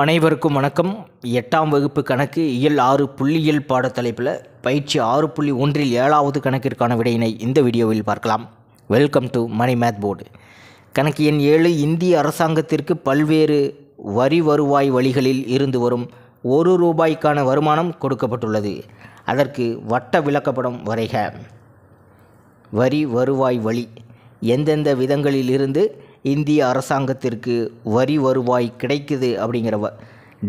அனைவருக்கும் வணக்கம் எட்டாம் வகுப்பு கணக்கு இயல் ஆறு புள்ளியியல் பாட தலைப்பில் பயிற்சி ஆறு புள்ளி ஒன்றில் ஏழாவது கணக்கிற்கான விடையினை இந்த வீடியோவில் பார்க்கலாம் வெல்கம் டு மணி மேத் போர்டு கணக்கு எண் ஏழு இந்திய அரசாங்கத்திற்கு பல்வேறு வரி வருவாய் வழிகளில் இருந்து வரும் ஒரு ரூபாய்க்கான வருமானம் கொடுக்கப்பட்டுள்ளது அதற்கு வட்ட விளக்கப்படம் வரைக வரி வருவாய் வழி எந்தெந்த விதங்களிலிருந்து இந்திய அரசாங்கத்திற்கு வரி வருவாய் கிடைக்குது அப்படிங்கிற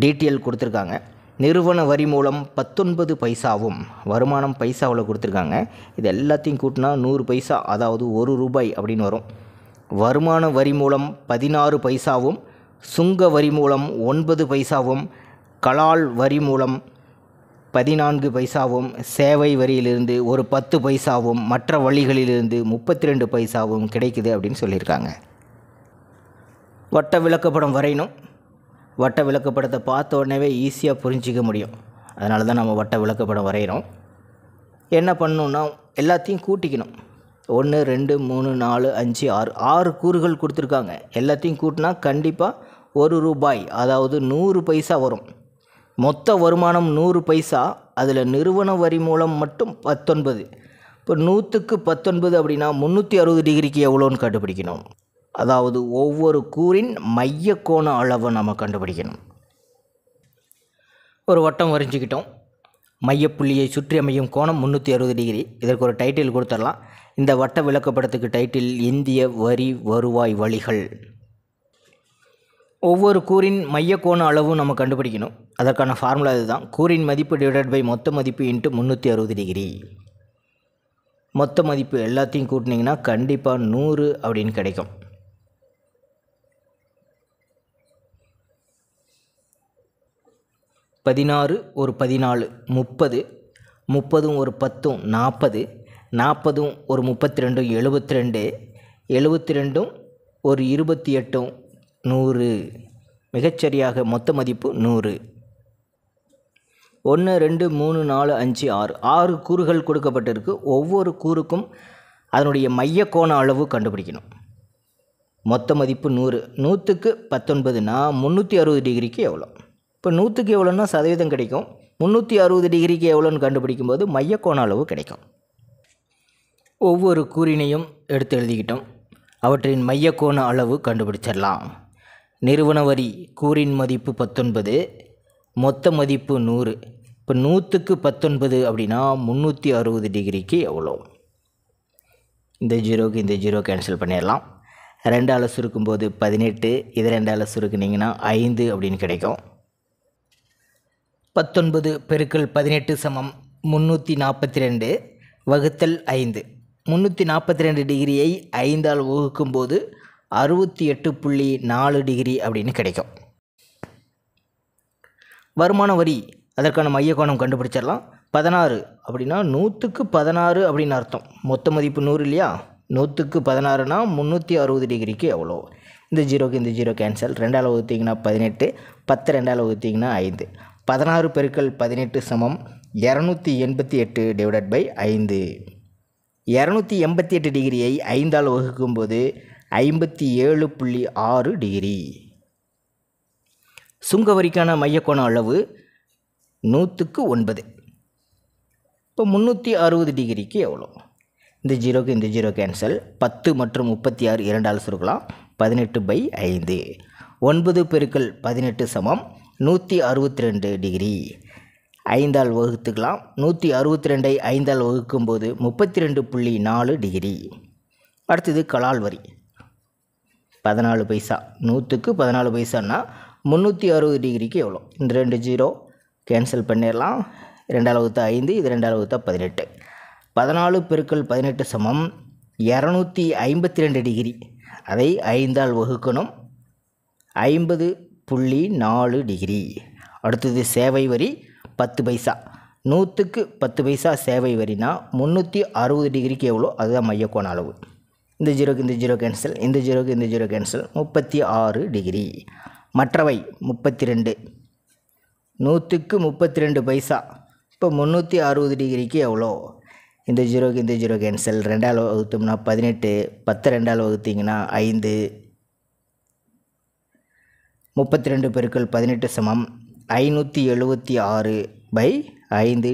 டீட்டெயில் கொடுத்துருக்காங்க நிறுவன வரி மூலம் பத்தொன்பது பைசாவும் வருமானம் பைசாவில் கொடுத்துருக்காங்க இது எல்லாத்தையும் கூட்டினா நூறு பைசா அதாவது ஒரு ரூபாய் அப்படின்னு வரும் வருமான வரி மூலம் பதினாறு பைசாவும் சுங்க வரி மூலம் ஒன்பது பைசாவும் கலால் வரி மூலம் பதினான்கு பைசாவும் சேவை வரியிலிருந்து ஒரு பத்து பைசாவும் மற்ற வழிகளிலிருந்து முப்பத்தி ரெண்டு பைசாவும் கிடைக்குது அப்படின்னு சொல்லியிருக்காங்க வட்ட விளக்கப்படம் வரையணும் வட்ட விளக்கப்படத்தை பார்த்த உடனேவே ஈஸியாக புரிஞ்சிக்க முடியும் அதனால தான் நம்ம வட்ட விளக்கப்படம் வரைகிறோம் என்ன பண்ணணுன்னா எல்லாத்தையும் கூட்டிக்கணும் ஒன்று ரெண்டு மூணு நாலு அஞ்சு ஆறு ஆறு கூறுகள் கொடுத்துருக்காங்க எல்லாத்தையும் கூட்டினா கண்டிப்பாக ஒரு ரூபாய் அதாவது நூறு பைசா வரும் மொத்த வருமானம் நூறு பைசா அதில் நிறுவன வரி மூலம் மட்டும் பத்தொன்பது இப்போ நூற்றுக்கு பத்தொன்பது அப்படின்னா முந்நூற்றி அறுபது டிகிரிக்கு எவ்வளோன்னு கண்டுபிடிக்கணும் அதாவது ஒவ்வொரு கூறின் மைய கோண அளவை நம்ம கண்டுபிடிக்கணும் ஒரு வட்டம் வரைஞ்சிக்கிட்டோம் மையப்புள்ளியை சுற்றி அமையும் கோணம் முந்நூற்றி அறுபது டிகிரி இதற்கு ஒரு டைட்டில் கொடுத்துடலாம் இந்த வட்ட விளக்கப்படத்துக்கு டைட்டில் இந்திய வரி வருவாய் வழிகள் ஒவ்வொரு கூறின் மையக்கோண அளவும் நம்ம கண்டுபிடிக்கணும் அதற்கான ஃபார்முலா இதுதான் கூறின் மதிப்பு டிவைடட் பை மொத்த மதிப்பு இன்ட்டு முந்நூற்றி அறுபது டிகிரி மொத்த மதிப்பு எல்லாத்தையும் கூட்டினீங்கன்னா கண்டிப்பாக நூறு அப்படின்னு கிடைக்கும் பதினாறு ஒரு பதினாலு முப்பது முப்பதும் ஒரு பத்தும் நாற்பது நாற்பதும் ஒரு முப்பத்தி ரெண்டும் எழுபத்தி ரெண்டு எழுபத்தி ரெண்டும் ஒரு இருபத்தி எட்டும் நூறு மிகச்சரியாக மொத்த மதிப்பு நூறு ஒன்று ரெண்டு மூணு நாலு அஞ்சு ஆறு ஆறு கூறுகள் கொடுக்கப்பட்டிருக்கு ஒவ்வொரு கூறுக்கும் அதனுடைய மைய கோண அளவு கண்டுபிடிக்கணும் மொத்த மதிப்பு நூறு நூற்றுக்கு பத்தொன்பதுனா முந்நூற்றி அறுபது டிகிரிக்கு எவ்வளோ இப்போ நூற்றுக்கு எவ்வளோன்னா சதவீதம் கிடைக்கும் முந்நூற்றி அறுபது டிகிரிக்கு எவ்வளோன்னு கண்டுபிடிக்கும் போது மையக்கோண அளவு கிடைக்கும் ஒவ்வொரு கூறினையும் எடுத்து எழுதிக்கிட்டோம் அவற்றின் மையக்கோண அளவு கண்டுபிடிச்சிடலாம் நிறுவன வரி கூறின் மதிப்பு பத்தொன்பது மொத்த மதிப்பு நூறு இப்போ நூற்றுக்கு பத்தொன்பது அப்படின்னா முந்நூற்றி அறுபது டிகிரிக்கு எவ்வளோ இந்த ஜீரோக்கு இந்த ஜீரோ கேன்சல் பண்ணிடலாம் ரெண்டு அலசு இருக்கும்போது பதினெட்டு இது ரெண்டு அலசு இருக்குனிங்கன்னா ஐந்து அப்படின்னு கிடைக்கும் பத்தொன்பது பெருக்கள் பதினெட்டு சமம் முந்நூற்றி நாற்பத்தி ரெண்டு வகுத்தல் ஐந்து முந்நூற்றி நாற்பத்தி ரெண்டு டிகிரியை ஐந்தால் வகுக்கும்போது அறுபத்தி எட்டு புள்ளி நாலு டிகிரி அப்படின்னு கிடைக்கும் வருமான வரி அதற்கான கோணம் கண்டுபிடிச்சிடலாம் பதினாறு அப்படின்னா நூற்றுக்கு பதினாறு அப்படின்னு அர்த்தம் மொத்த மதிப்பு நூறு இல்லையா நூற்றுக்கு பதினாறுனா முந்நூற்றி அறுபது டிகிரிக்கு எவ்வளோ இந்த ஜீரோக்கு இந்த ஜீரோ கேன்சல் ரெண்டாவது வகுத்திங்கன்னா பதினெட்டு பத்து ரெண்டாவது வகுத்திங்கன்னா ஐந்து பதினாறு பெருக்கள் பதினெட்டு சமம் இரநூத்தி எண்பத்தி எட்டு டிவைடட் பை ஐந்து இரநூத்தி எண்பத்தி எட்டு டிகிரியை ஐந்தால் வகுக்கும்போது ஐம்பத்தி ஏழு புள்ளி ஆறு டிகிரி சுங்கவரிக்கான மையக்கோண அளவு நூற்றுக்கு ஒன்பது இப்போ முந்நூற்றி அறுபது டிகிரிக்கு எவ்வளோ இந்த ஜீரோக்கு இந்த ஜீரோ கேன்சல் பத்து மற்றும் முப்பத்தி ஆறு இரண்டால் சுருக்கலாம் பதினெட்டு பை ஐந்து ஒன்பது பெருக்கள் பதினெட்டு சமம் நூற்றி அறுபத்தி ரெண்டு டிகிரி ஐந்தால் வகுத்துக்கலாம் நூற்றி அறுபத்தி ரெண்டை ஐந்தால் வகுக்கும்போது முப்பத்தி ரெண்டு புள்ளி நாலு டிகிரி அடுத்தது கலால் வரி பதினாலு பைசா நூற்றுக்கு பதினாலு பைசான்னா முந்நூற்றி அறுபது டிகிரிக்கு எவ்வளோ இந்த ரெண்டு ஜீரோ கேன்சல் பண்ணிடலாம் ரெண்டால் வகுத்தா ஐந்து இது ரெண்டால் வகுத்தா பதினெட்டு பதினாலு பெருக்கள் பதினெட்டு சமம் இரநூத்தி ஐம்பத்தி ரெண்டு டிகிரி அதை ஐந்தால் வகுக்கணும் ஐம்பது புள்ளி நாலு டிகிரி அடுத்தது சேவை வரி பத்து பைசா நூற்றுக்கு பத்து பைசா சேவை வரினா முந்நூற்றி அறுபது டிகிரிக்கு எவ்வளோ அதுதான் மையக்கோண அளவு இந்த ஜீரோக்கு இந்த ஜீரோ கேன்சல் இந்த ஜீரோக்கு இந்த ஜீரோ கேன்சல் முப்பத்தி ஆறு டிகிரி மற்றவை முப்பத்தி ரெண்டு நூற்றுக்கு முப்பத்தி ரெண்டு பைசா இப்போ முந்நூற்றி அறுபது டிகிரிக்கு எவ்வளோ இந்த ஜீரோக்கு இந்த ஜீரோ கேன்சல் ரெண்டால் வகுத்தோம்னா பதினெட்டு பத்து ரெண்டால் வகுத்திங்கன்னா ஐந்து முப்பத்தி ரெண்டு பெருக்கள் பதினெட்டு சமம் ஐநூற்றி எழுபத்தி ஆறு பை ஐந்து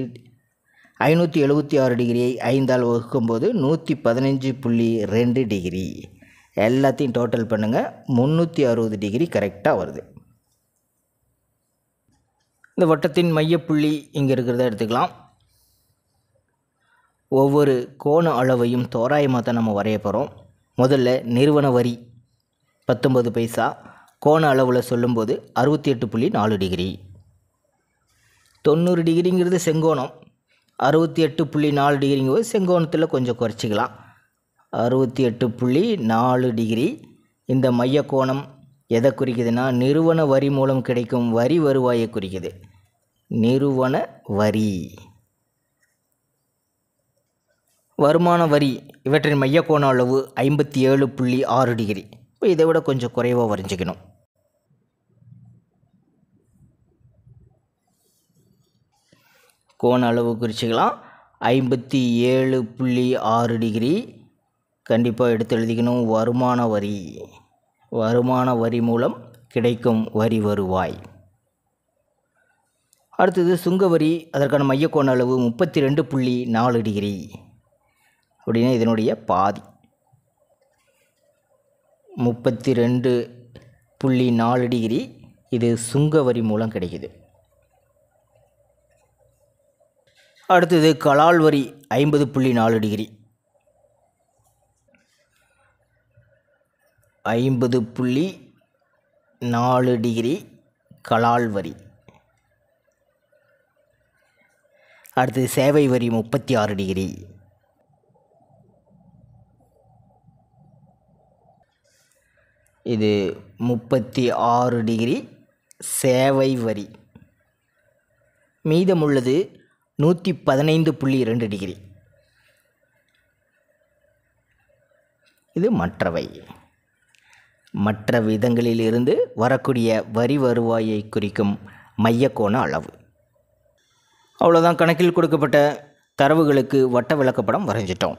ஐநூற்றி எழுபத்தி ஆறு டிகிரியை ஐந்தால் வகுக்கும்போது நூற்றி பதினஞ்சு புள்ளி ரெண்டு டிகிரி எல்லாத்தையும் டோட்டல் பண்ணுங்கள் முந்நூற்றி அறுபது டிகிரி கரெக்டாக வருது இந்த வட்டத்தின் மையப்புள்ளி இங்கே இருக்கிறத எடுத்துக்கலாம் ஒவ்வொரு கோண அளவையும் தோராயமாக தான் நம்ம வரைய போகிறோம் முதல்ல நிறுவன வரி பத்தொம்பது பைசா கோண அளவில் சொல்லும்போது அறுபத்தி எட்டு புள்ளி நாலு டிகிரி தொண்ணூறு டிகிரிங்கிறது செங்கோணம் அறுபத்தி எட்டு புள்ளி நாலு போது செங்கோணத்தில் கொஞ்சம் குறைச்சிக்கலாம் அறுபத்தி எட்டு புள்ளி நாலு டிகிரி இந்த மைய கோணம் எதை குறிக்குதுன்னா நிறுவன வரி மூலம் கிடைக்கும் வரி வருவாயை குறிக்குது நிறுவன வரி வருமான வரி இவற்றின் மையக்கோண அளவு ஐம்பத்தி ஏழு புள்ளி ஆறு டிகிரி இப்போ இதை விட கொஞ்சம் குறைவாக வரைஞ்சிக்கணும் கோண அளவு குறிச்சிக்கலாம் ஐம்பத்தி ஏழு புள்ளி ஆறு டிகிரி கண்டிப்பாக எடுத்து எழுதிக்கணும் வருமான வரி வருமான வரி மூலம் கிடைக்கும் வரி வருவாய் அடுத்தது சுங்க வரி அதற்கான மையக்கோண அளவு முப்பத்தி ரெண்டு புள்ளி நாலு டிகிரி அப்படின்னா இதனுடைய பாதி முப்பத்தி ரெண்டு புள்ளி நாலு டிகிரி இது சுங்க வரி மூலம் கிடைக்கிது அடுத்தது கலால் வரி ஐம்பது புள்ளி நாலு டிகிரி ஐம்பது புள்ளி நாலு டிகிரி கலால் வரி அடுத்தது சேவை வரி முப்பத்தி ஆறு டிகிரி இது முப்பத்தி ஆறு டிகிரி சேவை வரி மீதமுள்ளது நூற்றி பதினைந்து புள்ளி ரெண்டு டிகிரி இது மற்றவை மற்ற விதங்களிலிருந்து வரக்கூடிய வரி வருவாயை குறிக்கும் மையக்கோண அளவு அவ்வளோதான் கணக்கில் கொடுக்கப்பட்ட தரவுகளுக்கு வட்ட விளக்கப்படம் வரைஞ்சிட்டோம்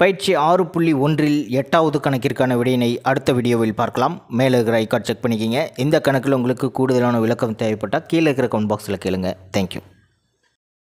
பயிற்சி ஆறு புள்ளி ஒன்றில் எட்டாவது கணக்கிற்கான விடையினை அடுத்த வீடியோவில் பார்க்கலாம் மேலே இருக்கிற ஐக்கார்ட் செக் பண்ணிக்கிங்க இந்த கணக்கில் உங்களுக்கு கூடுதலான விளக்கம் தேவைப்பட்டால் கீழே இருக்கிற கமெண்ட் பாக்ஸில் கேளுங்க தேங்க்யூ